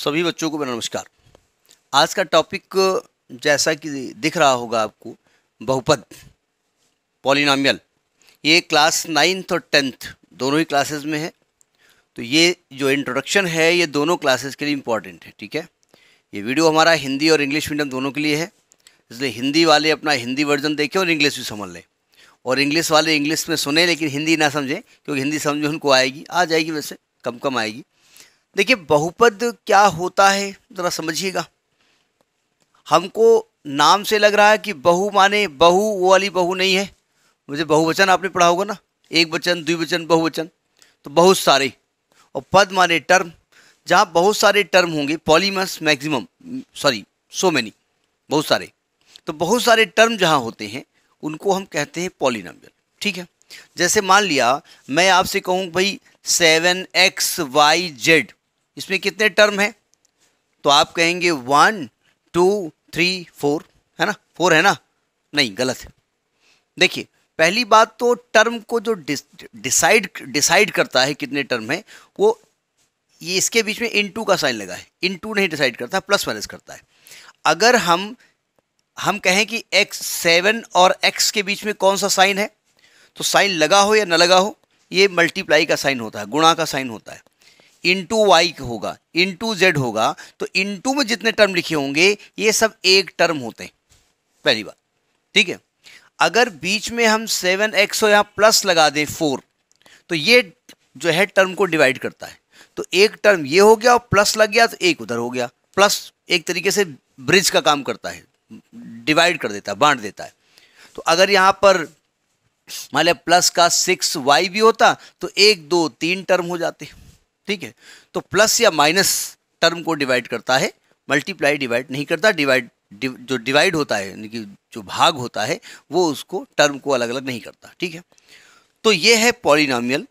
सभी बच्चों को मेरा नमस्कार आज का टॉपिक जैसा कि दिख रहा होगा आपको बहुपद पॉलिनामियल ये क्लास नाइन्थ और टेंथ दोनों ही क्लासेस में है तो ये जो इंट्रोडक्शन है ये दोनों क्लासेस के लिए इम्पॉर्टेंट है ठीक है ये वीडियो हमारा हिंदी और इंग्लिश मीडियम दोनों के लिए है इसलिए हिंदी वाले अपना हिंदी वर्जन देखें और इंग्लिश भी समझ लें और इंग्लिश वाले इंग्लिश में सुने लेकिन हिंदी ना समझें क्योंकि हिंदी समझ उनको आएगी आ जाएगी वैसे कम कम आएगी देखिए बहुपद क्या होता है ज़रा समझिएगा हमको नाम से लग रहा है कि बहु माने बहु वो वाली बहु नहीं है मुझे बहुवचन आपने पढ़ा होगा ना एक वचन द्विवचन बहुवचन तो बहुत सारे और पद माने टर्म जहाँ बहुत सारे टर्म होंगे पॉलीमस मैक्सिमम सॉरी सो मैनी बहुत सारे तो बहुत सारे टर्म जहाँ होते हैं उनको हम कहते हैं पॉलिनॉमियल ठीक है जैसे मान लिया मैं आपसे कहूँ भाई सेवन एक्स वाई जेड इसमें कितने टर्म हैं तो आप कहेंगे वन टू थ्री फोर है ना फोर है ना नहीं गलत है देखिए पहली बात तो टर्म को जो डिसाइड डिसाइड करता है कितने टर्म है वो ये इसके बीच में इन टू का साइन लगा है इन टू नहीं डिसाइड करता प्लस माइनस करता है अगर हम हम कहें कि एक्स सेवन और एक्स के बीच में कौन सा साइन है तो साइन लगा हो या ना लगा हो ये मल्टीप्लाई का साइन होता है गुणा का साइन होता है इंटू वाई होगा इंटू जेड होगा तो इंटू में जितने टर्म लिखे होंगे ये सब एक टर्म होते हैं पहली बात ठीक है अगर बीच में हम सेवन एक्स और यहाँ प्लस लगा दें फोर तो ये जो है टर्म को डिवाइड करता है तो एक टर्म ये हो गया और प्लस लग गया तो एक उधर हो गया प्लस एक तरीके से ब्रिज का काम करता है डिवाइड कर देता है बांट देता है तो अगर यहाँ पर मान लिया प्लस का सिक्स वाई भी होता तो एक दो तीन टर्म हो जाते हैं ठीक है तो प्लस या माइनस टर्म को डिवाइड करता है मल्टीप्लाई डिवाइड नहीं करता डिवाइड डिव, जो डिवाइड होता है यानी कि जो भाग होता है वो उसको टर्म को अलग अलग नहीं करता ठीक है तो ये है पॉलिनामियल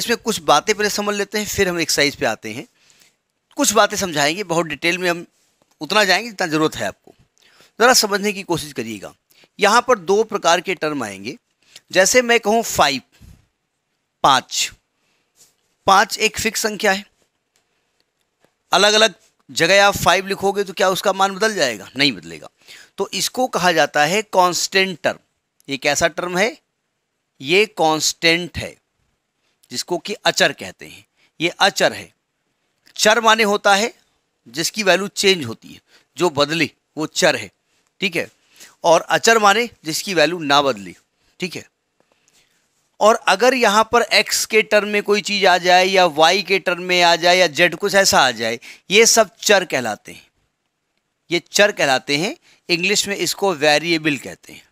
इसमें कुछ बातें पहले समझ लेते हैं फिर हम एक्सरसाइज पे आते हैं कुछ बातें समझाएंगे बहुत डिटेल में हम उतना जाएंगे जितना ज़रूरत है आपको ज़रा समझने की कोशिश करिएगा यहाँ पर दो प्रकार के टर्म आएंगे जैसे मैं कहूँ फाइव पाँच पांच एक फिक्स संख्या है अलग अलग जगह आप फाइव लिखोगे तो क्या उसका मान बदल जाएगा नहीं बदलेगा तो इसको कहा जाता है कांस्टेंट टर्म ये कैसा टर्म है ये कांस्टेंट है जिसको कि अचर कहते हैं ये अचर है चर माने होता है जिसकी वैल्यू चेंज होती है जो बदली वो चर है ठीक है और अचर माने जिसकी वैल्यू ना बदली ठीक है और अगर यहाँ पर एक्स के टर्म में कोई चीज़ आ जाए या वाई के टर्म में आ जाए या जेड कुछ ऐसा आ जाए ये सब चर कहलाते हैं ये चर कहलाते हैं इंग्लिश में इसको वेरिएबल कहते हैं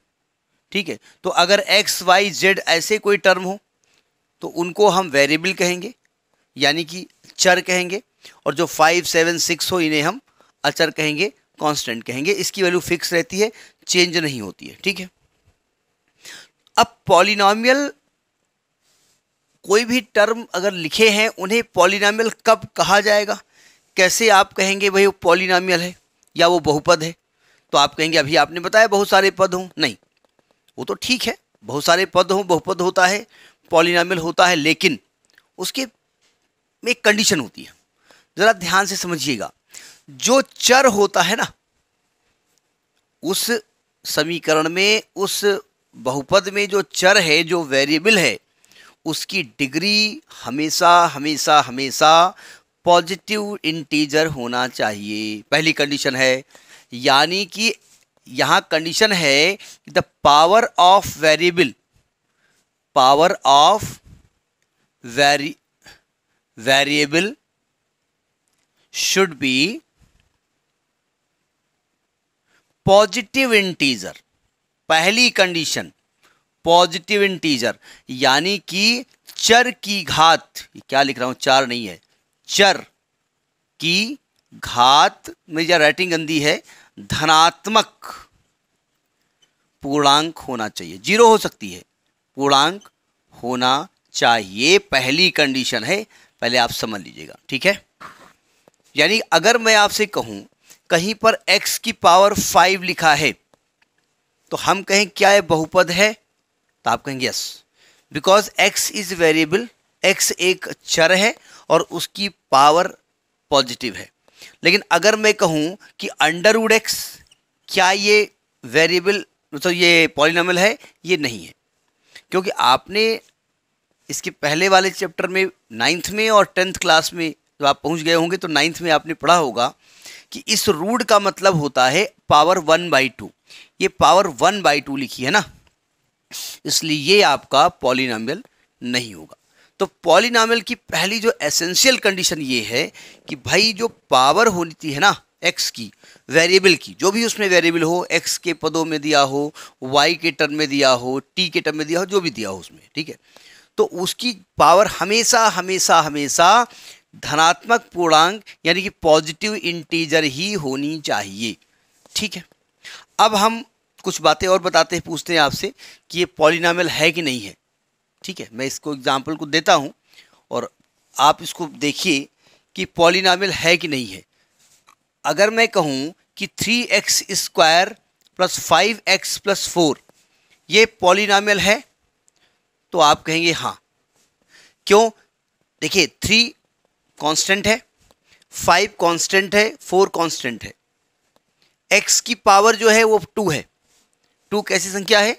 ठीक है तो अगर एक्स वाई जेड ऐसे कोई टर्म हो तो उनको हम वेरिएबल कहेंगे यानी कि चर कहेंगे और जो फाइव सेवन सिक्स हो इन्हें हम अचर कहेंगे कांस्टेंट कहेंगे इसकी वैल्यू फिक्स रहती है चेंज नहीं होती है ठीक है अब पॉलिनॉमियल कोई भी टर्म अगर लिखे हैं उन्हें पॉलिनामियल कब कहा जाएगा कैसे आप कहेंगे भाई वो पॉलिनामियल है या वो बहुपद है तो आप कहेंगे अभी आपने बताया बहुत सारे पद हों नहीं वो तो ठीक है बहुत सारे पद हों बहुपद होता है पॉलिनामियल होता है लेकिन उसके में एक कंडीशन होती है ज़रा ध्यान से समझिएगा जो चर होता है ना उस समीकरण में उस बहुपद में जो चर है जो वेरिएबल है उसकी डिग्री हमेशा हमेशा हमेशा पॉजिटिव इंटीजर होना चाहिए पहली कंडीशन है यानी कि यहाँ कंडीशन है the power of variable power of very variable should be positive integer पहली कंडीशन पॉजिटिव इंटीजर यानी कि चर की घात क्या लिख रहा हूं चार नहीं है चर की घात में जो राइटिंग गंदी है धनात्मक पूर्णांक होना चाहिए जीरो हो सकती है पूर्णांक होना चाहिए पहली कंडीशन है पहले आप समझ लीजिएगा ठीक है यानी अगर मैं आपसे कहूं कहीं पर x की पावर फाइव लिखा है तो हम कहें क्या है बहुपद है तो आप कहेंगे yes because X is variable X एक चर है और उसकी पावर पॉजिटिव है लेकिन अगर मैं कहूँ कि अंडर वुड एक्स क्या ये वेरिएबल मतलब तो ये पॉलिनामल है ये नहीं है क्योंकि आपने इसके पहले वाले चैप्टर में नाइन्थ में और टेंथ क्लास में जब आप पहुंच गए होंगे तो नाइन्थ में आपने पढ़ा होगा कि इस रूड का मतलब होता है पावर वन बाई टू ये पावर वन बाई टू लिखी है ना इसलिए ये आपका पॉलिनामियल नहीं होगा तो पॉलिनामियल की पहली जो एसेंशियल कंडीशन ये है कि भाई जो पावर होती है ना एक्स की वेरिएबल की जो भी उसमें वेरिएबल हो एक्स के पदों में दिया हो वाई के टर्म में दिया हो टी के टर्म में दिया हो जो भी दिया हो उसमें ठीक है तो उसकी पावर हमेशा हमेशा हमेशा धनात्मक पूर्णांक यानी कि पॉजिटिव इंटीजर ही होनी चाहिए ठीक है अब हम कुछ बातें और बताते हैं पूछते हैं आपसे कि ये पॉलिनामल है कि नहीं है ठीक है मैं इसको एग्जाम्पल को देता हूँ और आप इसको देखिए कि पॉलिनामल है कि नहीं है अगर मैं कहूँ कि three X square plus five X plus four ये पॉलिनामल है तो आप कहेंगे हाँ क्यों देखिए थ्री कांस्टेंट है फाइव कांस्टेंट है फोर कांस्टेंट है एक्स की पावर जो है वो टू है टू कैसी संख्या है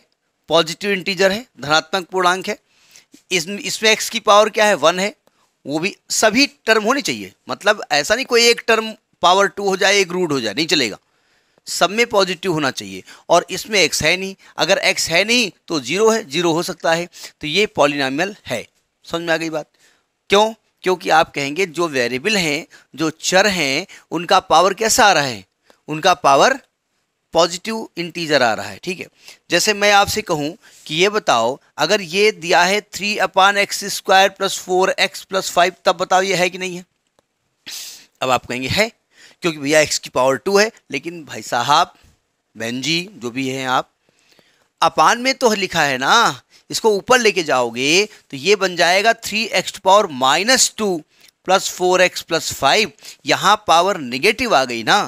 पॉजिटिव इंटीजर है धनात्मक पूर्णांक है इस इसमें एक्स की पावर क्या है वन है वो भी सभी टर्म होनी चाहिए मतलब ऐसा नहीं कोई एक टर्म पावर टू हो जाए एक रूट हो जाए नहीं चलेगा सब में पॉजिटिव होना चाहिए और इसमें एक्स है नहीं अगर एक्स है नहीं तो जीरो है जीरो हो सकता है तो ये पॉलिनामियल है समझ में आ गई बात क्यों क्योंकि आप कहेंगे जो वेरिएबल हैं जो चर हैं उनका पावर कैसा आ रहा है उनका पावर पॉजिटिव इंटीजर आ रहा है ठीक है जैसे मैं आपसे कहूँ कि ये बताओ अगर ये दिया है three upon X square plus four X plus five तब बताओ ये है कि नहीं है अब आप कहेंगे है क्योंकि भैया एक्स की पावर टू है लेकिन भाई साहब बहन जी जो भी हैं आप अपान में तो लिखा है ना इसको ऊपर लेके जाओगे तो ये बन जाएगा three X power minus two plus four X plus five यहाँ पावर निगेटिव आ गई ना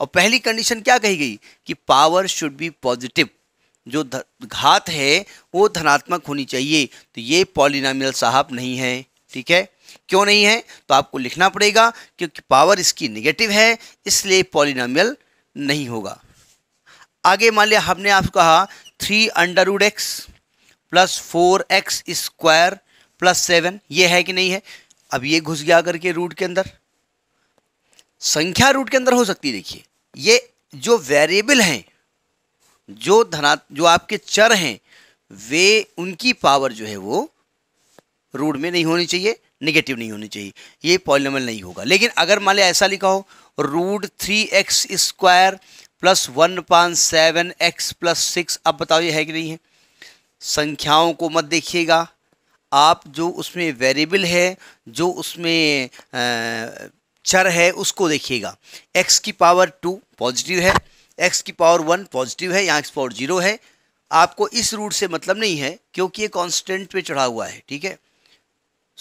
और पहली कंडीशन क्या कही गई कि पावर शुड बी पॉजिटिव जो घात है वो धनात्मक होनी चाहिए तो ये पॉलिनामियल साहब नहीं है ठीक है क्यों नहीं है तो आपको लिखना पड़ेगा क्योंकि पावर इसकी निगेटिव है इसलिए पॉलिनामियल नहीं होगा आगे मान लिया हमने आप कहा three under root X plus four X square plus seven ये है कि नहीं है अब ये घुस गया करके रूट के अंदर संख्या रूट के अंदर हो सकती है देखिए ये जो वेरिएबल हैं जो धना जो आपके चर हैं वे उनकी पावर जो है वो रूड में नहीं होनी चाहिए नेगेटिव नहीं होनी चाहिए ये पॉलिनोमियल नहीं होगा लेकिन अगर मान लिया ऐसा लिखा हो root three X square plus one पाँच सेवन एक्स प्लस सिक्स अब बताओ ये है कि नहीं है संख्याओं को मत देखिएगा आप जो उसमें वेरिएबल है जो उसमें आ, चर है उसको देखिएगा एक्स की पावर टू पॉजिटिव है एक्स की पावर वन पॉजिटिव है यहाँ एक्स पावर जीरो है आपको इस रूट से मतलब नहीं है क्योंकि ये कांस्टेंट पे चढ़ा हुआ है ठीक है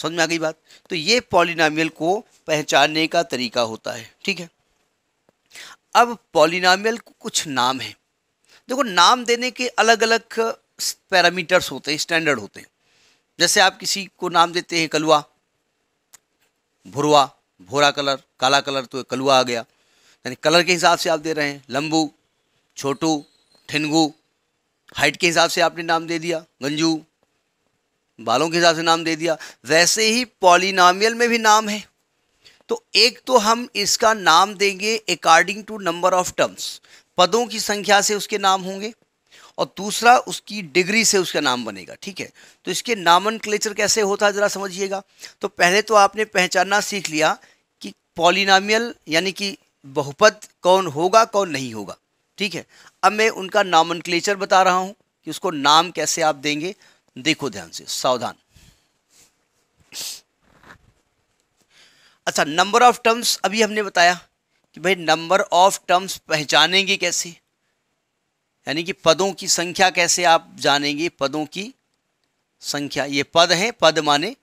समझ में आ गई बात तो ये पॉलिनामियल को पहचानने का तरीका होता है ठीक है अब पॉलिनामियल को कुछ नाम है देखो नाम देने के अलग अलग पैरामीटर्स होते हैं स्टैंडर्ड होते हैं जैसे आप किसी को नाम देते हैं कलुआ भुरवा भोरा कलर काला कलर तो कलुआ आ गया यानी कलर के हिसाब से आप दे रहे हैं लंबू छोटू ठिनगू हाइट के हिसाब से आपने नाम दे दिया गंजू बालों के हिसाब से नाम दे दिया वैसे ही पॉलिनामियल में भी नाम है तो एक तो हम इसका नाम देंगे according to number of terms पदों की संख्या से उसके नाम होंगे और दूसरा उसकी डिग्री से उसका नाम बनेगा ठीक है तो इसके नामन कैसे होता है ज़रा समझिएगा तो पहले तो आपने पहचानना सीख लिया कि पॉलिनामियल यानी कि बहुपद कौन होगा कौन नहीं होगा ठीक है अब मैं उनका नामन बता रहा हूँ कि उसको नाम कैसे आप देंगे देखो ध्यान से सावधान अच्छा नंबर ऑफ टर्म्स अभी हमने बताया कि भाई नंबर ऑफ टर्म्स पहचानेंगे कैसे यानी कि पदों की संख्या कैसे आप जानेंगे पदों की संख्या ये पद हैं पद माने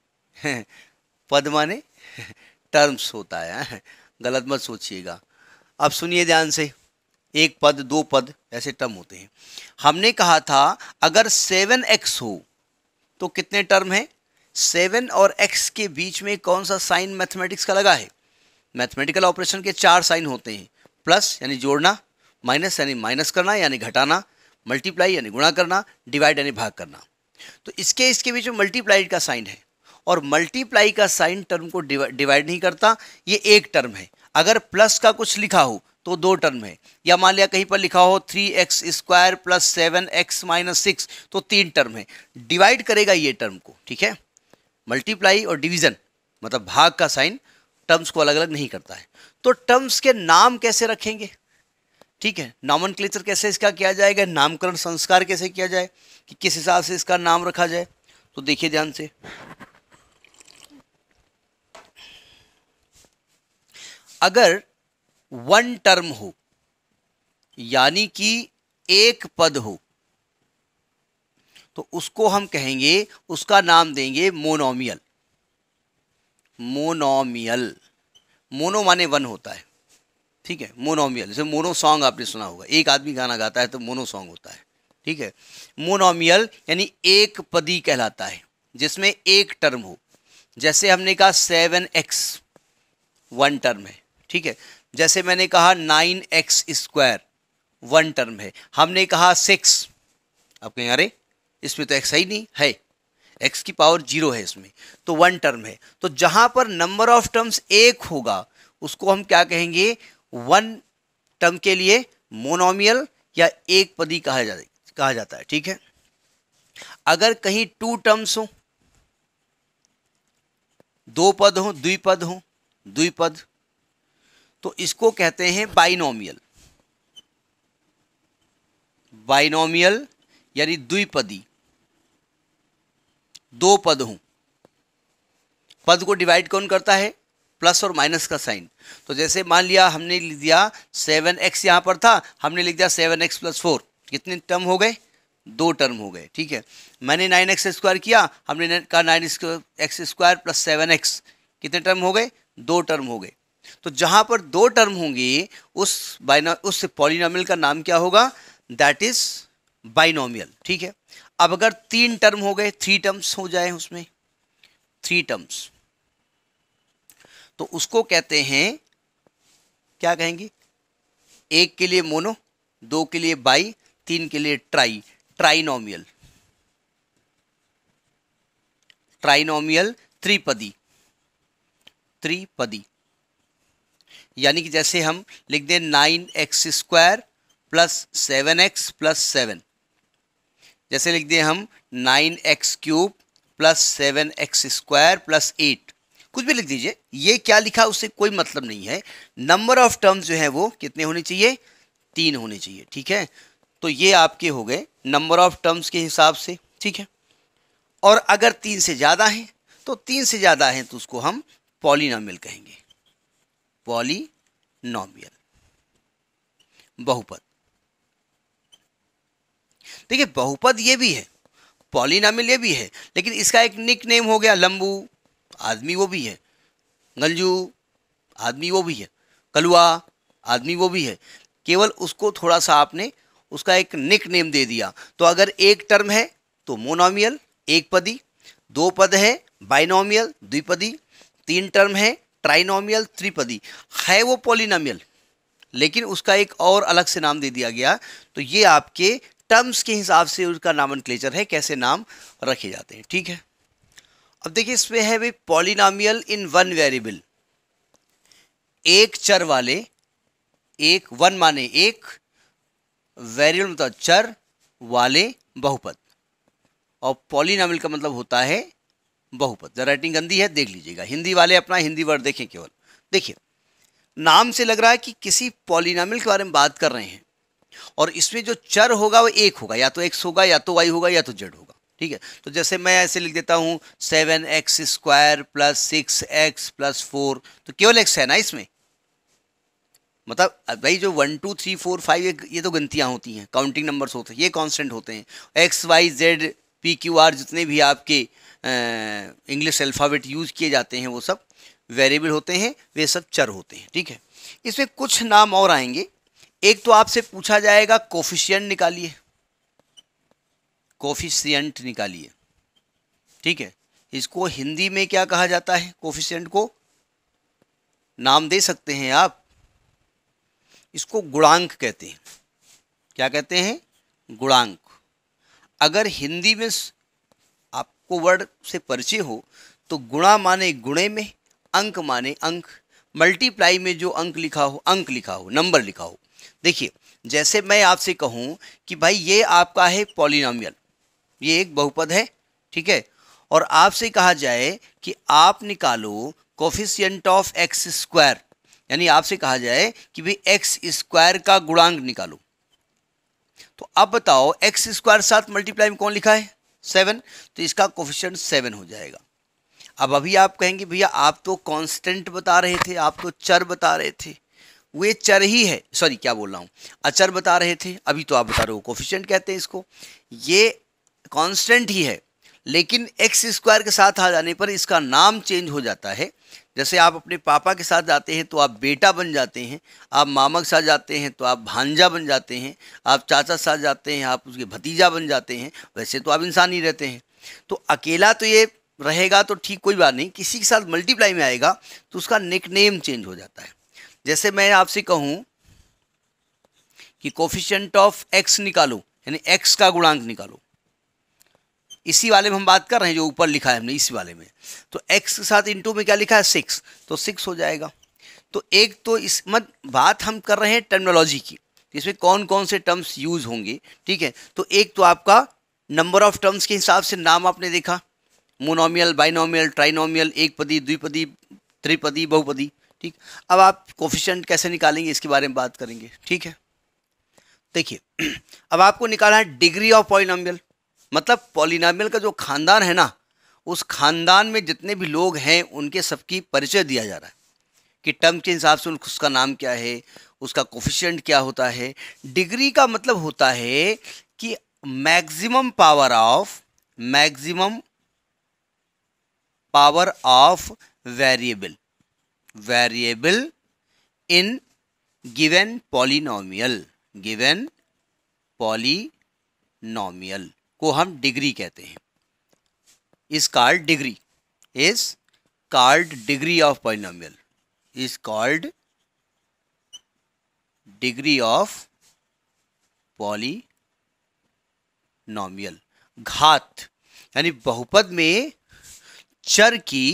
पद माने टर्म्स होता है गलत मत सोचिएगा अब सुनिए ध्यान से एक पद दो पद ऐसे टर्म होते हैं हमने कहा था अगर सेवन एक्स हो तो कितने टर्म हैं सेवन और एक्स के बीच में कौन सा साइन मैथमेटिक्स का लगा है मैथमेटिकल ऑपरेशन के चार साइन होते हैं प्लस यानी जोड़ना माइनस यानी माइनस करना यानी घटाना मल्टीप्लाई यानी गुणा करना डिवाइड यानी भाग करना तो इसके इसके बीच में मल्टीप्लाइड का साइन है और मल्टीप्लाई का साइन टर्म को डिवाइड नहीं करता ये एक टर्म है अगर प्लस का कुछ लिखा हो तो दो टर्म है या मान लिया कहीं पर लिखा हो three X square plus seven X minus six तो तीन टर्म है डिवाइड करेगा ये टर्म को ठीक है मल्टीप्लाई और डिवीजन मतलब भाग का साइन टर्म्स को अलग अलग नहीं करता है तो टर्म्स के नाम कैसे रखेंगे ठीक है नामन क्लेचर कैसे इसका किया जाएगा नामकरण संस्कार कैसे किया जाए कि किस हिसाब से इसका नाम रखा जाए तो देखिए ध्यान से अगर वन टर्म हो यानी कि एक पद हो तो उसको हम कहेंगे उसका नाम देंगे मोनोमियल मोनोमियल मोनो माने वन होता है ठीक है मोनोमियल जैसे मोनो सॉन्ग आपने सुना होगा एक आदमी गाना गाता है तो मोनो सॉन्ग होता है ठीक है मोनोमियल यानी एक पदी कहलाता है जिसमें एक टर्म हो जैसे हमने कहा सेवन एक्स वन टर्म है ठीक है जैसे मैंने कहा nine X square one term है हमने कहा सिक्स आप कहें अरे इसमें तो एक्स है ही नहीं है एक्स की पावर जीरो है इसमें तो वन टर्म है तो जहां पर नंबर ऑफ टर्म्स एक होगा उसको हम क्या कहेंगे वन टर्म के लिए मोनोमियल या एक पदी कहा जा कहा जाता है ठीक है अगर कहीं टू टर्म्स हो दो पद हो द्विपद हो द्विपद तो इसको कहते हैं बाइनोमियल बाइनोमियल यानी द्विपदी दो पद हो पद को डिवाइड कौन करता है प्लस और माइनस का साइन तो जैसे मान लिया हमने लिख दिया सेवन एक्स यहाँ पर था हमने लिख दिया सेवन एक्स प्लस फोर कितने टर्म हो गए दो टर्म हो गए ठीक है मैंने नाइन एक्स स्क्वायर किया हमने कहा nine X square plus seven X कितने टर्म हो गए दो टर्म हो गए तो जहाँ पर दो टर्म होंगी उस बाइना उस पॉलिनॉमियल का नाम क्या होगा दैट इज बाइनोमियल ठीक है अब अगर तीन टर्म हो गए थ्री टर्म्स हो जाए उसमें थ्री टर्म्स तो उसको कहते हैं क्या कहेंगे एक के लिए मोनो दो के लिए बाई तीन के लिए ट्राई ट्राइनोमियल ट्राइनोमियल त्रिपदी त्रिपदी यानी कि जैसे हम लिख दें nine X square plus seven X plus seven जैसे लिख दें हम nine X cube plus seven X square plus eight कुछ भी लिख दीजिए ये क्या लिखा उससे कोई मतलब नहीं है नंबर ऑफ टर्म्स जो है वो कितने होने चाहिए तीन होने चाहिए ठीक है तो ये आपके हो गए नंबर ऑफ टर्म्स के हिसाब से ठीक है और अगर तीन से ज़्यादा है तो तीन से ज़्यादा है तो उसको हम पॉलिनॉमियल कहेंगे पॉलिनॉमियल बहुपद देखिए बहुपद ये भी है पॉलिनामिल ये भी है लेकिन इसका एक निक नेम हो गया लंबू आदमी वो भी है गंजू आदमी वो भी है कलुआ आदमी वो भी है केवल उसको थोड़ा सा आपने उसका एक निक नेम दे दिया तो अगर एक टर्म है तो मोनोमियल एक पदी दो पद है बाइनोमियल द्विपदी तीन टर्म है ट्राइनोमियल त्रिपदी है वो पॉलिनामियल लेकिन उसका एक और अलग से नाम दे दिया गया तो ये आपके टर्म्स के हिसाब से उसका नामन है कैसे नाम रखे जाते हैं ठीक है अब देखिए इसमें है भाई पॉलिनामियल इन वन वेरिएबल एक चर वाले एक वन माने एक वेरिएबल मतलब चर वाले बहुपद और पॉलिनामियल का मतलब होता है बहुपद जरा राइटिंग गंदी है देख लीजिएगा हिंदी वाले अपना हिंदी वर्ड देखें केवल देखिए नाम से लग रहा है कि किसी पॉलिनामियल के बारे में बात कर रहे हैं और इसमें जो चर होगा वो एक होगा या तो एक्स होगा या तो वाई होगा या तो जेड होगा ठीक है तो जैसे मैं ऐसे लिख देता हूँ seven X square plus six X plus four तो केवल एक्स है ना इसमें मतलब भाई जो one two three four five ये ये तो गिनतियाँ होती हैं काउंटिंग नंबर्स होते हैं ये कांस्टेंट होते हैं X Y Z P Q R जितने भी आपके इंग्लिश अल्फ़ाबेट यूज़ किए जाते हैं वो सब वेरिएबल होते हैं वे सब चर होते हैं ठीक है इसमें कुछ नाम और आएंगे एक तो आपसे पूछा जाएगा कोफिशियन निकालिए कोफिशियंट निकालिए ठीक है इसको हिंदी में क्या कहा जाता है कोफिशियंट को नाम दे सकते हैं आप इसको गुणांक कहते हैं क्या कहते हैं गुणांक अगर हिंदी में आपको वर्ड से परिचय हो तो गुणा माने गुणे में अंक माने अंक मल्टीप्लाई में जो अंक लिखा हो अंक लिखा हो नंबर लिखा हो देखिए जैसे मैं आपसे कहूँ कि भाई ये आपका है पॉलिनामियल ये एक बहुपद है ठीक है और आपसे कहा जाए कि आप निकालो कोफिशियंट ऑफ एक्स स्क्वायर यानी आपसे कहा जाए कि भाई एक्स स्क्वायर का गुणांक निकालो तो अब बताओ एक्स स्क्वायर साथ मल्टीप्लाई में कौन लिखा है सेवन तो इसका कोफिशियंट सेवन हो जाएगा अब अभी आप कहेंगे भैया आप तो कांस्टेंट बता रहे थे आप तो चर बता रहे थे वे चर ही है सॉरी क्या बोल रहा हूँ अचर बता रहे थे अभी तो आप बता रहे हो कोफिशियंट कहते हैं इसको ये कांस्टेंट ही है लेकिन एक्स स्क्वायर के साथ आ जाने पर इसका नाम चेंज हो जाता है जैसे आप अपने पापा के साथ जाते हैं तो आप बेटा बन जाते हैं आप मामा के साथ जाते हैं तो आप भांजा बन जाते हैं आप चाचा के साथ जाते हैं आप उसके भतीजा बन जाते हैं वैसे तो आप इंसान ही रहते हैं तो अकेला तो ये रहेगा तो ठीक कोई बात नहीं किसी के साथ मल्टीप्लाई में आएगा तो उसका निक नेम चेंज हो जाता है जैसे मैं आपसे कहूँ कि कोफिशेंट ऑफ एक्स निकालो यानी एक्स का गुणांक निकालो इसी वाले में हम बात कर रहे हैं जो ऊपर लिखा है हमने इसी वाले में तो एक्स के साथ इंटू में क्या लिखा है सिक्स तो सिक्स हो जाएगा तो एक तो इस मत बात हम कर रहे हैं टर्मिनोलॉजी की इसमें कौन कौन से टर्म्स यूज़ होंगे ठीक है तो एक तो आपका नंबर ऑफ टर्म्स के हिसाब से नाम आपने देखा मोनोमियल बाइनोमियल ट्राइनोमियल एकपदी द्विपदी त्रिपदी बहुपदी ठीक अब आप कोफिशेंट कैसे निकालेंगे इसके बारे में बात करेंगे ठीक है देखिए अब आपको निकाला है डिग्री ऑफ पॉलिनोमियल मतलब पॉलिनामियल का जो खानदान है ना उस खानदान में जितने भी लोग हैं उनके सबकी परिचय दिया जा रहा है कि टर्म के हिसाब से उसका नाम क्या है उसका कोफिशेंट क्या होता है डिग्री का मतलब होता है कि maximum power of maximum power of variable variable in given polynomial given polynomial को हम डिग्री कहते हैं is called degree is called degree of polynomial is called degree of polynomial घात यानी बहुपद में चर की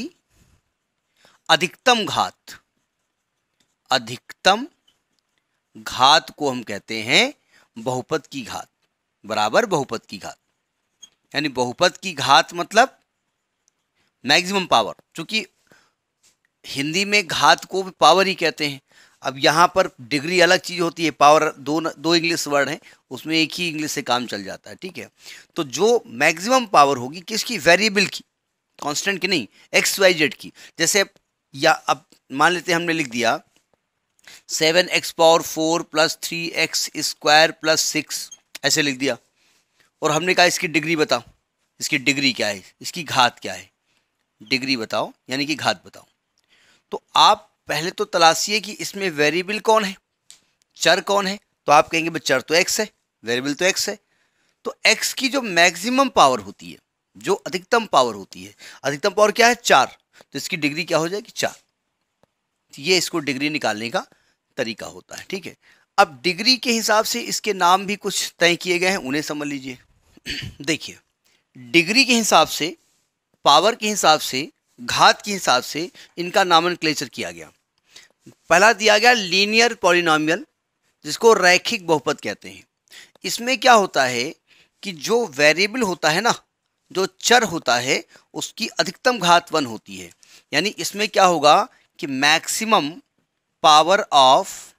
अधिकतम घात अधिकतम घात को हम कहते हैं बहुपद की घात बराबर बहुपद की घात यानी बहुपद की घात मतलब मैक्सिमम पावर चूँकि हिंदी में घात को भी पावर ही कहते हैं अब यहाँ पर डिग्री अलग चीज़ होती है पावर दो दो इंग्लिश वर्ड हैं उसमें एक ही इंग्लिश से काम चल जाता है ठीक है तो जो मैक्सिमम पावर होगी किसकी वेरिएबल की कांस्टेंट की नहीं एक्स वाई जेड की जैसे या अब मान लेते हैं हमने लिख दिया seven X power four plus three X square plus six ऐसे लिख दिया और हमने कहा इसकी डिग्री बताओ इसकी डिग्री क्या है इसकी घात क्या है डिग्री बताओ यानी कि घात बताओ तो आप पहले तो तलाशिए कि इसमें वेरिएबल कौन है चर कौन है तो आप कहेंगे भाई चर तो एक्स है वेरिएबल तो एक्स है तो एक्स की जो मैक्सिमम पावर होती है जो अधिकतम पावर होती है अधिकतम पावर क्या है चार तो इसकी डिग्री क्या हो जाएगी चार तो ये इसको डिग्री निकालने का तरीका होता है ठीक है अब डिग्री के हिसाब से इसके नाम भी कुछ तय किए गए हैं उन्हें समझ लीजिए देखिए डिग्री के हिसाब से पावर के हिसाब से घात के हिसाब से इनका नामन किया गया पहला दिया गया लीनियर पॉलिनामियल जिसको रैखिक बहुपद कहते हैं इसमें क्या होता है कि जो वेरिएबल होता है ना जो चर होता है उसकी अधिकतम घात वन होती है यानी इसमें क्या होगा कि मैक्सिमम पावर ऑफ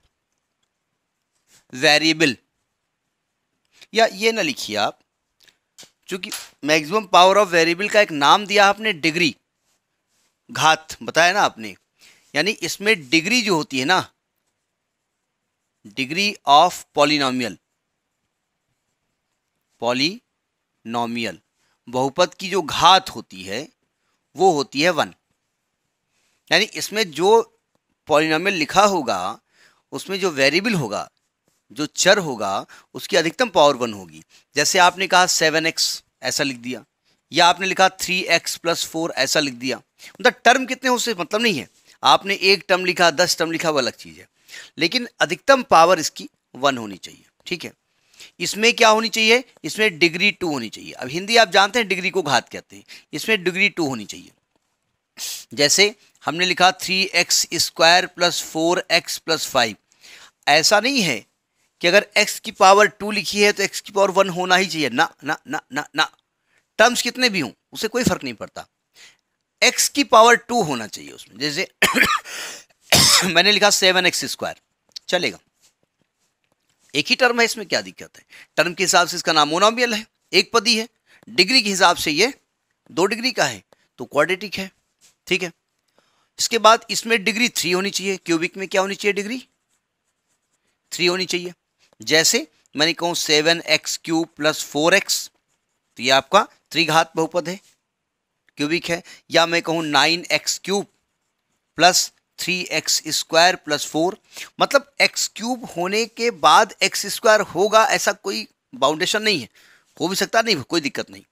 वेरिएबल या ये ना लिखिए आप चूँकि मैक्सिमम पावर ऑफ वेरिएबल का एक नाम दिया आपने डिग्री घात बताया ना आपने यानी इसमें डिग्री जो होती है ना डिग्री ऑफ पॉलिनोमियल पॉलिनोमियल बहुपद की जो घात होती है वो होती है वन यानी इसमें जो पॉलिनोमियल लिखा होगा उसमें जो वेरिएबल होगा जो चर होगा उसकी अधिकतम पावर वन होगी जैसे आपने कहा सेवन एक्स ऐसा लिख दिया या आपने लिखा थ्री एक्स प्लस फोर ऐसा लिख दिया मतलब टर्म कितने हो उससे मतलब नहीं है आपने एक टर्म लिखा दस टर्म लिखा वो अलग चीज़ है लेकिन अधिकतम पावर इसकी वन होनी चाहिए ठीक है इसमें क्या होनी चाहिए इसमें डिग्री टू होनी चाहिए अब हिंदी आप जानते हैं डिग्री को घात कहते हैं इसमें डिग्री टू होनी चाहिए जैसे हमने लिखा three X square plus four X plus five ऐसा नहीं है कि अगर x की पावर टू लिखी है तो x की पावर वन होना ही चाहिए ना ना ना ना ना टर्म्स कितने भी हों उसे कोई फर्क नहीं पड़ता x की पावर टू होना चाहिए उसमें जैसे मैंने लिखा सेवन एक्स स्क्वायर चलेगा एक ही टर्म है इसमें क्या दिक्कत है टर्म के हिसाब से इसका नाम मोनोमियल है एक पदी है डिग्री के हिसाब से ये दो डिग्री का है तो क्वाड्रेटिक है ठीक है इसके बाद इसमें डिग्री थ्री होनी चाहिए क्यूबिक में क्या होनी चाहिए डिग्री थ्री होनी चाहिए जैसे मैंने कहूँ seven X cube plus four X तो ये आपका थ्री घात बहुपद है क्यूबिक है या मैं कहूँ nine X cube plus three X square plus four मतलब एक्स क्यूब होने के बाद एक्स स्क्वायर होगा ऐसा कोई बाउंडेशन नहीं है हो भी सकता नहीं कोई दिक्कत नहीं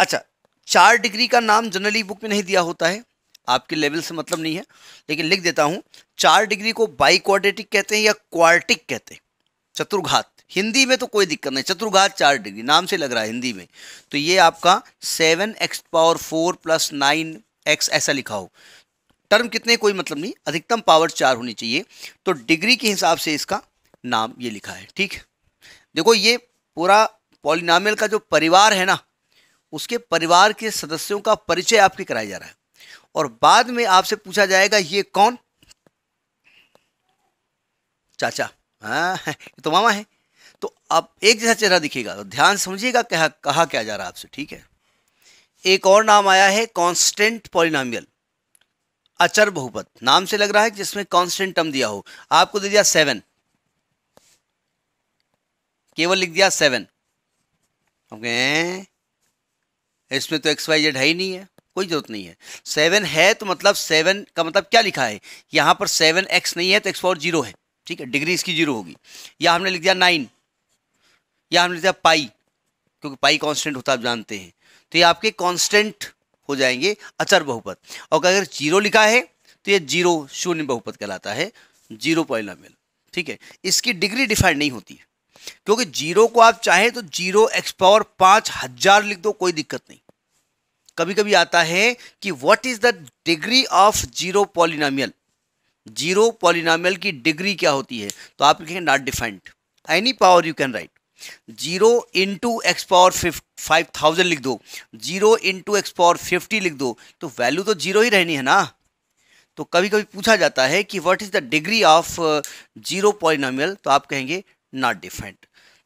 अच्छा चार डिग्री का नाम जनरली बुक में नहीं दिया होता है आपके लेवल से मतलब नहीं है लेकिन लिख देता हूँ चार डिग्री को बाई कहते हैं या क्वार्टिक कहते हैं चतुर्घात हिंदी में तो कोई दिक्कत नहीं चतुर्घात चार डिग्री नाम से लग रहा है हिंदी में तो ये आपका seven X power four plus nine X ऐसा लिखा हो टर्म कितने कोई मतलब नहीं अधिकतम पावर चार होनी चाहिए तो डिग्री के हिसाब से इसका नाम ये लिखा है ठीक देखो ये पूरा पॉलिनामियल का जो परिवार है ना उसके परिवार के सदस्यों का परिचय आपके कराया जा रहा है और बाद में आपसे पूछा जाएगा ये कौन चाचा हाँ तो मामा है तो आप एक जैसा चेहरा दिखेगा तो ध्यान समझिएगा कहा, कहा क्या जा रहा है आपसे ठीक है एक और नाम आया है कांस्टेंट पॉलिनामियल अचर बहुपत नाम से लग रहा है जिसमें कांस्टेंट टर्म दिया हो आपको दे दिया सेवन केवल लिख दिया सेवन ओके इसमें तो एक्स वाई जेड है ही नहीं है कोई जरूरत नहीं है सेवन है तो मतलब सेवन का मतलब क्या लिखा है यहां पर सेवन एक्स नहीं है तो एक्स फॉर जीरो है ठीक है डिग्री इसकी जीरो होगी या हमने लिख दिया नाइन या हमने लिख दिया पाई क्योंकि पाई कांस्टेंट होता आप जानते हैं तो ये आपके कांस्टेंट हो जाएंगे अचर बहुपद और अगर जीरो लिखा है तो ये जीरो शून्य बहुपद कहलाता है जीरो पॉइनामिल ठीक है इसकी डिग्री डिफाइंड नहीं होती है क्योंकि जीरो को आप चाहें तो जीरो एक्स पावर हजार लिख दो कोई दिक्कत नहीं कभी कभी आता है कि what is the degree of zero polynomial zero polynomial की डिग्री क्या होती है तो आप लिखेंगे not defined any power you can write zero into X power five thousand लिख दो zero into X power fifty लिख दो तो वैल्यू तो जीरो ही रहनी है ना तो कभी कभी पूछा जाता है कि what is the degree of zero polynomial तो आप कहेंगे नॉट डिफाइंड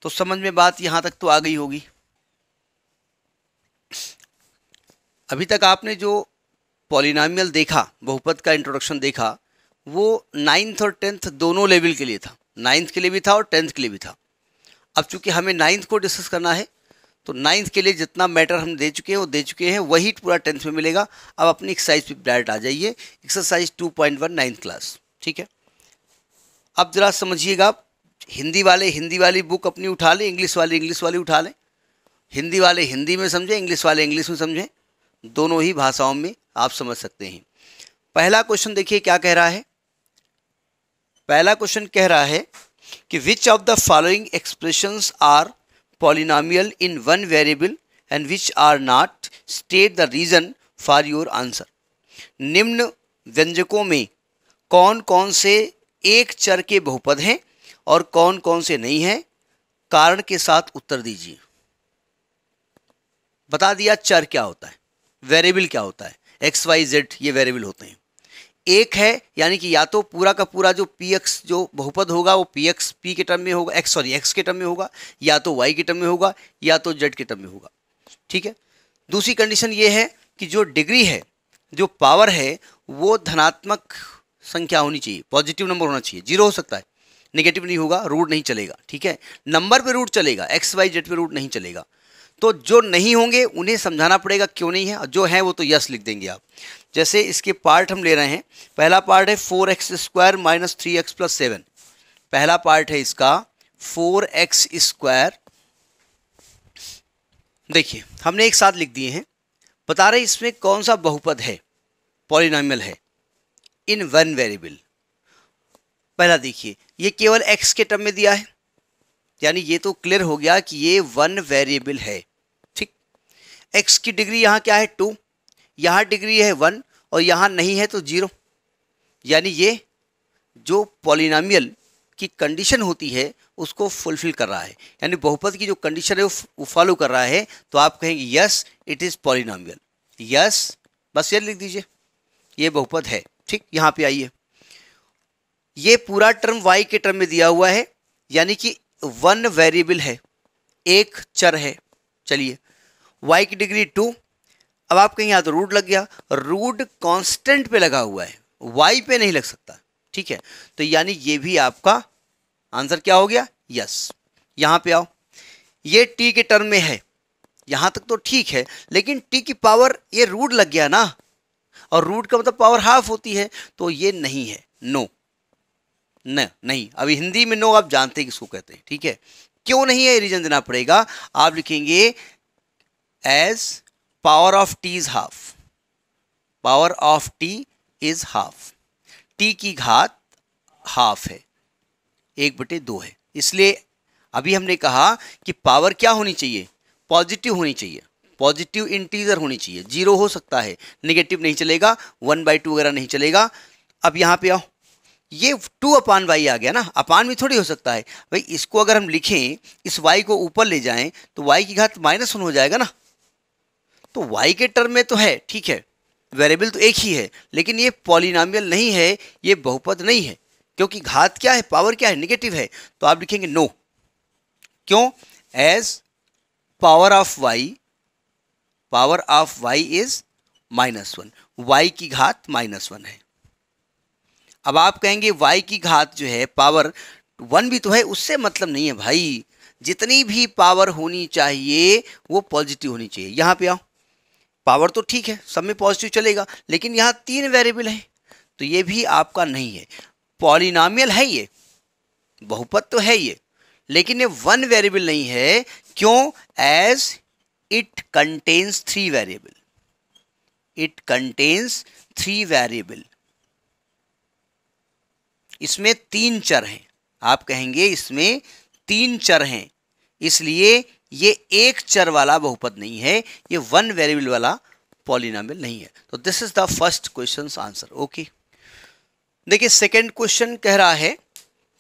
तो समझ में बात यहाँ तक तो आ गई होगी अभी तक आपने जो पॉलिनामियल देखा बहुपद का इंट्रोडक्शन देखा वो नाइन्थ और टेंथ दोनों लेवल के लिए था नाइन्थ के लिए भी था और टेंथ के लिए भी था अब चूंकि हमें नाइन्थ को डिस्कस करना है तो नाइन्थ के लिए जितना मैटर हम दे चुके हैं वो दे चुके हैं वही पूरा टेंथ में मिलेगा अब अपनी एक्सरसाइज पर डायरेक्ट आ जाइए exercise two point one ninth class ठीक है अब ज़रा समझिएगा हिंदी वाले हिंदी वाली बुक अपनी उठा लें इंग्लिश वाले इंग्लिश वाली उठा लें हिंदी वाले हिंदी में समझें इंग्लिश वाले इंग्लिश में समझें दोनों ही भाषाओं में आप समझ सकते हैं पहला क्वेश्चन देखिए क्या कह रहा है पहला क्वेश्चन कह रहा है कि which of the following expressions are polynomial in one variable and which are not state the reason for your answer निम्न व्यंजकों में कौन कौन से एक चर के बहुपद हैं और कौन कौन से नहीं हैं कारण के साथ उत्तर दीजिए बता दिया चर क्या होता है वेरिएबल क्या होता है एक्स वाई जेड ये वेरिएबल होते हैं एक है यानी कि या तो पूरा का पूरा जो पी एक्स जो बहुपद होगा वो पी एक्स पी के टर्म में होगा एक्स सॉरी एक्स के टर्म में होगा या तो वाई के टर्म में होगा या तो जेड के टर्म में होगा ठीक है दूसरी कंडीशन ये है कि जो डिग्री है जो पावर है वो धनात्मक संख्या होनी चाहिए पॉजिटिव नंबर होना चाहिए जीरो हो सकता है नेगेटिव नहीं होगा रूट नहीं चलेगा ठीक है नंबर पे रूट चलेगा एक्स वाई जेड पे रूट नहीं चलेगा तो जो नहीं होंगे उन्हें समझाना पड़ेगा क्यों नहीं है जो है वो तो यस लिख देंगे आप जैसे इसके पार्ट हम ले रहे हैं पहला पार्ट है four X square minus three X plus seven पहला पार्ट है इसका फोर एक्स स्क्वायर देखिए हमने एक साथ लिख दिए हैं बता रहे इसमें कौन सा बहुपद है पॉलिनॉमियल है इन वन वेरिएबल पहला देखिए ये केवल एक्स के टर्म में दिया है यानी ये तो क्लियर हो गया कि ये वन वेरिएबल है एक्स की डिग्री यहाँ क्या है टू यहाँ डिग्री है वन और यहाँ नहीं है तो जीरो यानी ये जो पॉलिनामियल की कंडीशन होती है उसको फुलफिल कर रहा है यानी बहुपद की जो कंडीशन है वो फॉलो कर रहा है तो आप कहेंगे yes it is polynomial yes बस ये लिख दीजिए ये बहुपद है ठीक यहाँ पे आइए ये पूरा टर्म वाई के टर्म में दिया हुआ है यानी कि वन वेरिएबल है एक चर है चलिए वाई की डिग्री टू अब आपके यहां तो रूट लग गया रूट कांस्टेंट पे लगा हुआ है वाई पे नहीं लग सकता ठीक है तो यानी ये भी आपका आंसर क्या हो गया यस यहाँ पे आओ ये टी के टर्म में है यहाँ तक तो ठीक है लेकिन टी की पावर ये रूट लग गया ना और रूट का मतलब पावर हाफ होती है तो ये नहीं है नो न नहीं अभी हिंदी में नो आप जानते हैं किसको कहते हैं ठीक है क्यों नहीं है रीजन देना पड़ेगा आप लिखेंगे as power of t is half. Power of t is half. t की घात हाफ है एक बटे दो है इसलिए अभी हमने कहा कि पावर क्या होनी चाहिए पॉजिटिव होनी चाहिए पॉजिटिव इंटीजर होनी चाहिए जीरो हो सकता है नेगेटिव नहीं चलेगा वन बाई टू वगैरह नहीं चलेगा अब यहाँ पे आओ ये टू अपान वाई आ गया ना अपान भी थोड़ी हो सकता है भाई इसको अगर हम लिखें इस वाई को ऊपर ले जाएं तो वाई की घात माइनस वन हो जाएगा ना तो वाई के टर्म में तो है ठीक है वेरिएबल तो एक ही है लेकिन ये पॉलिनामियल नहीं है ये बहुपद नहीं है क्योंकि घात क्या है पावर क्या है निगेटिव है तो आप लिखेंगे नो क्यों as power of Y power of Y is minus one Y की घात माइनस वन है अब आप कहेंगे वाई की घात जो है पावर वन भी तो है उससे मतलब नहीं है भाई जितनी भी पावर होनी चाहिए वो पॉजिटिव होनी चाहिए यहां पे आओ पावर तो ठीक है सब में पॉजिटिव चलेगा लेकिन यहाँ तीन वेरिएबल है तो ये भी आपका नहीं है पॉलिनामियल है ये बहुपत तो है ये लेकिन ये वन वेरिएबल नहीं है क्यों as it contains three variable it contains three variable इसमें तीन चर हैं आप कहेंगे इसमें तीन चर हैं इसलिए ये एक चर वाला बहुपद नहीं है ये वन वेरिएबल वाला पॉलिनामियल नहीं है तो this is the first question answer okay देखिए सेकेंड क्वेश्चन कह रहा है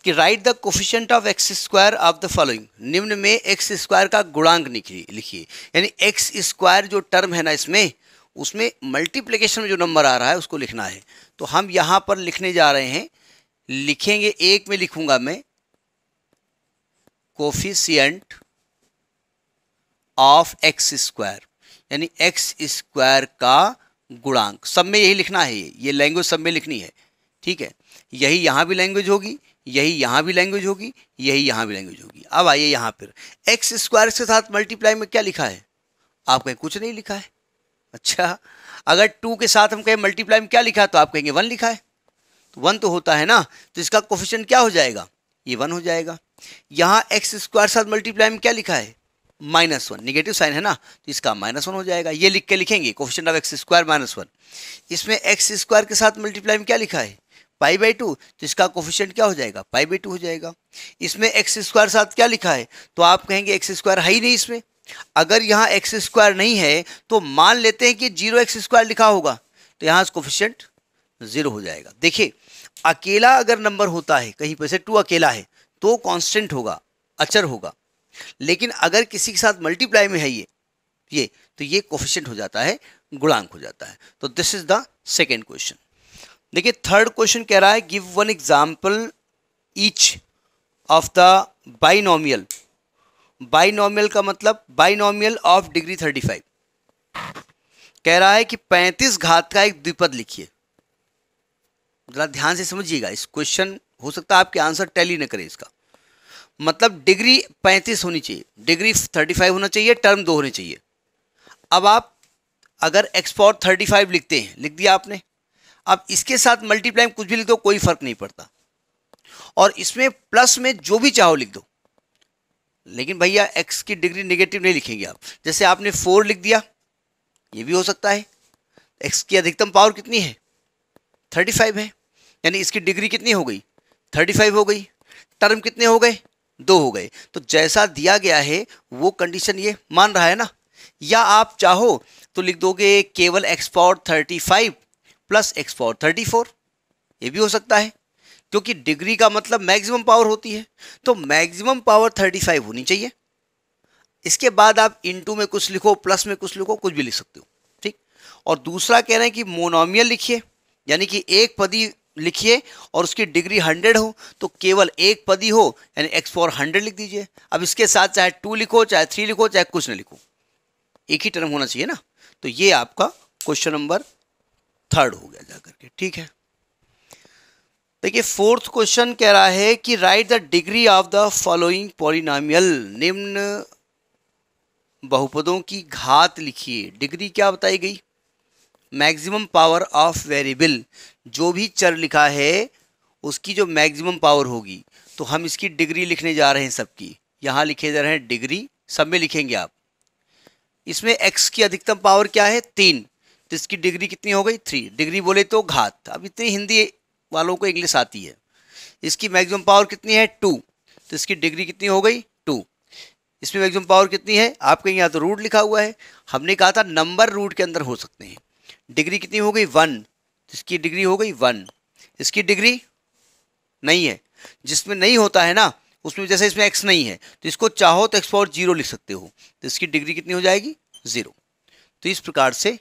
कि write the coefficient of X square of the following निम्न में एक्स स्क्वायर का गुणांक लिखिए यानी एक्स स्क्वायर जो टर्म है ना इसमें उसमें मल्टीप्लिकेशन में जो नंबर आ रहा है उसको लिखना है तो हम यहाँ पर लिखने जा रहे हैं लिखेंगे एक में लिखूंगा मैं कोफिशियंट ऑफ एक्स स्क्वायर यानी एक्स स्क्वायर का गुणांक सब में यही लिखना है ये ये लैंग्वेज सब में लिखनी है ठीक है यही यहाँ भी लैंग्वेज होगी यही यहाँ भी लैंग्वेज होगी यही यहाँ भी लैंग्वेज होगी अब आइए यहाँ पर एक्स स्क्वायर के साथ मल्टीप्लाई में क्या लिखा है आप कहें कुछ नहीं लिखा है अच्छा अगर टू के साथ हम कहें मल्टीप्लाई में क्या लिखा है तो आप कहेंगे वन लिखा है तो वन तो होता है ना तो इसका कोफिशन क्या हो जाएगा ये वन हो जाएगा यहां एक्स स्क्वायर साथ मल्टीप्लाई में क्या लिखा है माइनस वन निगेटिव साइन है ना तो इसका माइनस वन हो जाएगा ये लिख के लिखेंगे question of X square minus one इसमें एक्स स्क्वायर के साथ मल्टीप्लाई में क्या लिखा है पाई बाई टू तो इसका कोफिशियंट क्या हो जाएगा पाई बाई टू हो जाएगा इसमें एक्स स्क्वायर साथ क्या लिखा है तो आप कहेंगे एक्स स्क्वायर है ही नहीं इसमें अगर यहाँ एक्स स्क्वायर नहीं है तो मान लेते हैं कि जीरो एक्स स्क्वायर लिखा होगा तो यहाँ कोफिशियंट जीरो हो जाएगा देखिए अकेला अगर नंबर होता है कहीं पर से टू अकेला है तो कांस्टेंट होगा अचर होगा लेकिन अगर किसी के साथ मल्टीप्लाई में है ये ये तो ये कोफिशेंट हो जाता है गुणांक हो जाता है तो this is the second question देखिए थर्ड क्वेश्चन कह रहा है give one example each of the binomial binomial का मतलब binomial of degree thirty five कह रहा है कि पैंतीस घात का एक द्विपद लिखिए जरा ध्यान से समझिएगा इस क्वेश्चन हो सकता है आपके आंसर टैली ना करें इसका मतलब डिग्री पैंतीस होनी चाहिए डिग्री थर्टी फाइव होना चाहिए टर्म दो होने चाहिए अब आप अगर एक्सपोर्ट थर्टी फाइव लिखते हैं लिख दिया आपने अब इसके साथ मल्टीप्लाई कुछ भी लिख दो कोई फर्क नहीं पड़ता और इसमें प्लस में जो भी चाहो लिख दो लेकिन भैया एक्स की डिग्री निगेटिव नहीं लिखेंगे आप जैसे आपने फोर लिख दिया ये भी हो सकता है एक्स की अधिकतम पावर कितनी है थर्टी फाइव है यानी इसकी डिग्री कितनी हो गई थर्टी फाइव हो गई टर्म कितने हो गए दो हो गए तो जैसा दिया गया है वो कंडीशन ये मान रहा है ना या आप चाहो तो लिख दोगे केवल x power thirty five plus x power thirty four ये भी हो सकता है क्योंकि डिग्री का मतलब मैक्सिमम पावर होती है तो मैक्सिमम पावर थर्टी फाइव होनी चाहिए इसके बाद आप इनटू में कुछ लिखो प्लस में कुछ लिखो कुछ भी लिख सकते हो ठीक और दूसरा कह रहे हैं कि मोनोमियल लिखिए यानी कि एक पदी लिखिए और उसकी डिग्री हंड्रेड हो तो केवल एक पदी हो यानी एक्स पावर हंड्रेड लिख दीजिए अब इसके साथ चाहे टू लिखो चाहे थ्री लिखो चाहे कुछ ना लिखो एक ही टर्म होना चाहिए ना तो ये आपका क्वेश्चन नंबर थर्ड हो गया जाकर के ठीक है देखिए फोर्थ क्वेश्चन कह रहा है कि write the degree of the following polynomial निम्न बहुपदों की घात लिखिए डिग्री क्या बताई गई मैक्सिमम पावर ऑफ वेरिएबल जो भी चर लिखा है उसकी जो मैक्सिमम पावर होगी तो हम इसकी डिग्री लिखने जा रहे हैं सबकी यहाँ लिखे जा रहे हैं डिग्री सब में लिखेंगे आप इसमें एक्स की अधिकतम पावर क्या है तीन तो इसकी डिग्री कितनी हो गई थ्री डिग्री बोले तो घात अब इतनी हिंदी वालों को इंग्लिश आती है इसकी मैक्सिमम पावर कितनी है टू तो इसकी डिग्री कितनी हो गई टू इसमें मैक्सिमम पावर कितनी है आपके यहाँ तो रूट लिखा हुआ है हमने कहा था नंबर रूट के अंदर हो सकते हैं डिग्री कितनी हो गई वन इसकी डिग्री हो गई वन इसकी डिग्री नहीं है जिसमें नहीं होता है ना उसमें जैसे इसमें एक्स नहीं है तो इसको चाहो तो एक्स पावर जीरो लिख सकते हो तो इसकी डिग्री कितनी हो जाएगी ज़ीरो तो इस प्रकार से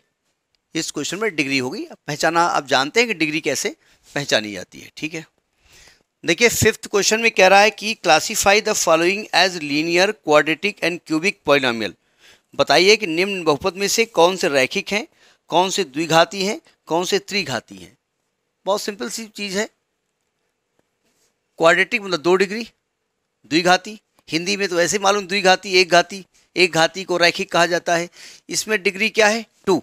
इस क्वेश्चन में डिग्री हो गई पहचाना आप जानते हैं कि डिग्री कैसे पहचानी जाती है ठीक है देखिए फिफ्थ क्वेश्चन में कह रहा है कि classify the following as linear quadratic and cubic polynomial बताइए कि निम्न बहुपद में से कौन से रैखिक हैं कौन से द्विघाती हैं कौन से त्रिघाती हैं बहुत सिंपल सी चीज़ है क्वाड्रेटिक मतलब दो डिग्री द्विघाती हिंदी में तो ऐसे मालूम द्विघाती एक घाती एक घाती को रैखिक कहा जाता है इसमें डिग्री क्या है टू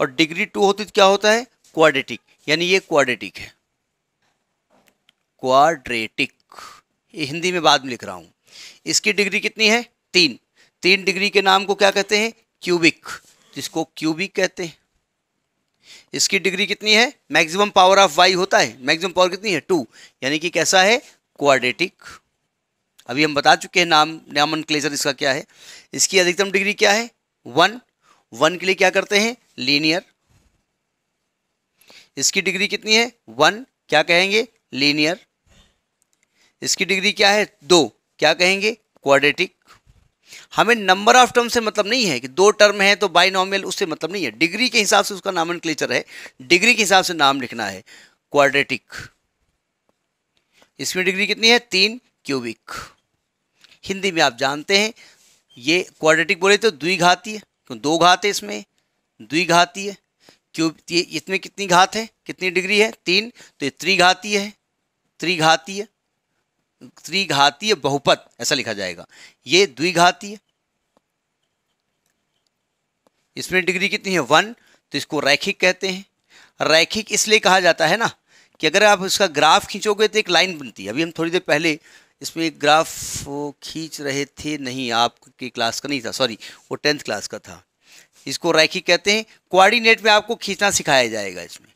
और डिग्री टू होती तो क्या होता है क्वाड्रेटिक यानी ये क्वाड्रेटिक है क्वाड्रेटिक ये हिंदी में बाद में लिख रहा हूँ इसकी डिग्री कितनी है तीन तीन डिग्री के नाम को क्या कहते हैं क्यूबिक जिसको क्यूबिक कहते हैं इसकी डिग्री कितनी है मैक्सिमम पावर ऑफ वाई होता है मैक्सिमम पावर कितनी है टू यानी कि कैसा है क्वाड्रेटिक अभी हम बता चुके हैं नाम नामन क्लेजर इसका क्या है इसकी अधिकतम डिग्री क्या है वन वन के लिए क्या करते हैं लीनियर इसकी डिग्री कितनी है वन क्या कहेंगे लीनियर इसकी डिग्री क्या है दो क्या कहेंगे क्वाड्रेटिक हमें नंबर ऑफ टर्म से मतलब नहीं है कि दो टर्म है तो बाई उससे मतलब नहीं है डिग्री के हिसाब से उसका नामन है डिग्री के हिसाब से नाम लिखना है क्वाड्रेटिक इसमें डिग्री कितनी है तीन क्यूबिक हिंदी में आप जानते हैं ये क्वाड्रेटिक बोले तो द्विघाती है क्यों दो घात है इसमें द्विघाती है क्यूब इसमें कितनी घात है कितनी डिग्री है तीन तो ये त्रिघाती है त्रिघाती है त्रिघातीय बहुपद ऐसा लिखा जाएगा ये द्विघातीय इसमें डिग्री कितनी है वन तो इसको रैखिक कहते हैं रैखिक इसलिए कहा जाता है ना कि अगर आप इसका ग्राफ खींचोगे तो एक लाइन बनती है अभी हम थोड़ी देर पहले इसमें एक ग्राफ खींच रहे थे नहीं आपकी क्लास का नहीं था सॉरी वो टेंथ क्लास का था इसको रैखिक कहते हैं कोऑर्डिनेट में आपको खींचना सिखाया जाएगा इसमें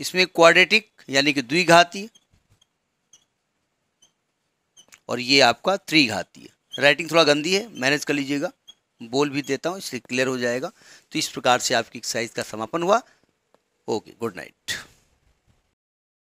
इसमें क्वाड्रेटिक यानी कि द्विघाती और ये आपका घाती है राइटिंग थोड़ा गंदी है मैनेज कर लीजिएगा बोल भी देता हूँ इससे क्लियर हो जाएगा तो इस प्रकार से आपकी एक्सरसाइज का समापन हुआ ओके गुड नाइट